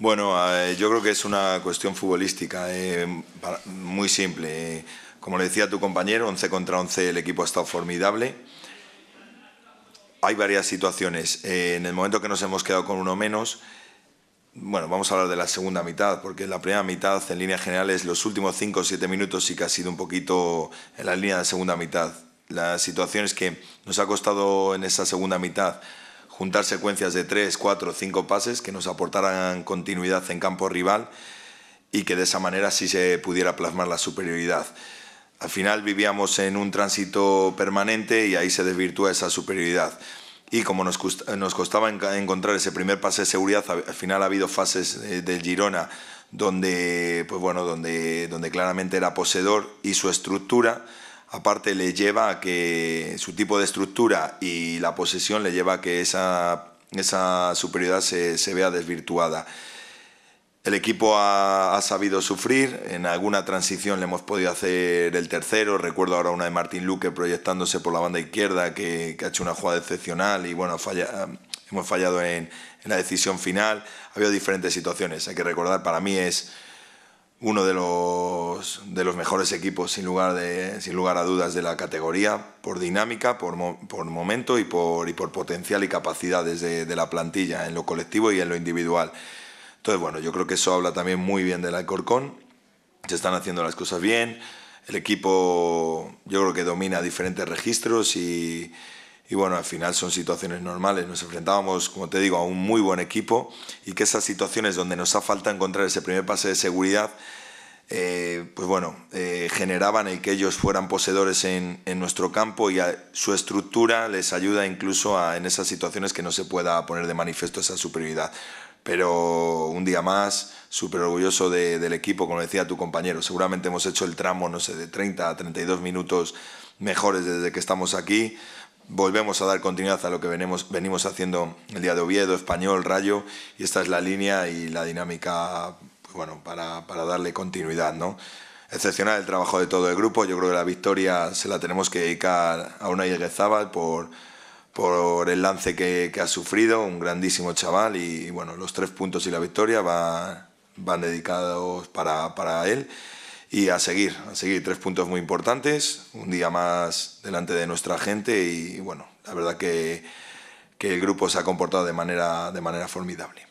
Bueno, eh, yo creo que es una cuestión futbolística eh, muy simple. Como le decía tu compañero, 11 contra 11 el equipo ha estado formidable. Hay varias situaciones. Eh, en el momento que nos hemos quedado con uno menos, bueno, vamos a hablar de la segunda mitad, porque la primera mitad, en líneas generales, los últimos 5 o 7 minutos sí que ha sido un poquito en la línea de segunda mitad. La situación es que nos ha costado en esa segunda mitad juntar secuencias de 3, 4, cinco pases que nos aportaran continuidad en campo rival y que de esa manera sí se pudiera plasmar la superioridad. Al final vivíamos en un tránsito permanente y ahí se desvirtúa esa superioridad. Y como nos, costaba encontrar ese primer pase de seguridad, al final ha habido fases eh, del Girona donde, pues bueno, donde claramente era poseedor y su estructura aparte le lleva a que su tipo de estructura y la posesión le lleva a que esa, esa superioridad se, vea desvirtuada. El equipo ha, sabido sufrir, en alguna transición le hemos podido hacer el tercero, recuerdo ahora una de Martín Luque proyectándose por la banda izquierda que, ha hecho una jugada excepcional y bueno, hemos fallado en, en la decisión final, ha habido diferentes situaciones, hay que recordar, para mí es uno de los, de los mejores equipos, sin lugar, de, sin lugar a dudas, de la categoría, por dinámica, por, momento y por, y por potencial y capacidades de, la plantilla, en lo colectivo y en lo individual. Entonces, bueno, yo creo que eso habla también muy bien del Alcorcón. Se están haciendo las cosas bien. El equipo, yo creo que domina diferentes registros y, y bueno, al final son situaciones normales. Nos enfrentábamos, como te digo, a un muy buen equipo y que esas situaciones donde nos ha falta encontrar ese primer pase de seguridad, eh, pues bueno, eh, generaban el que ellos fueran poseedores en, nuestro campo y su estructura les ayuda incluso a, en esas situaciones que no se pueda poner de manifiesto esa superioridad. Pero un día más, súper orgulloso del equipo, como decía tu compañero. Seguramente hemos hecho el tramo, no sé, de 30 a 32 minutos mejores desde que estamos aquí volvemos a dar continuidad a lo que venimos, venimos haciendo el día de Oviedo, Español, Rayo, y esta es la línea y la dinámica pues bueno, para, para, darle continuidad. ¿no? Excepcional el trabajo de todo el grupo, yo creo que la victoria se la tenemos que dedicar a una Yeguezábal por, por el lance que, ha sufrido, un grandísimo chaval, y, bueno, los tres puntos y la victoria van, van dedicados para, para él y a seguir, a seguir. Tres puntos muy importantes, un día más delante de nuestra gente y bueno, la verdad que, que el grupo se ha comportado de manera, de manera formidable.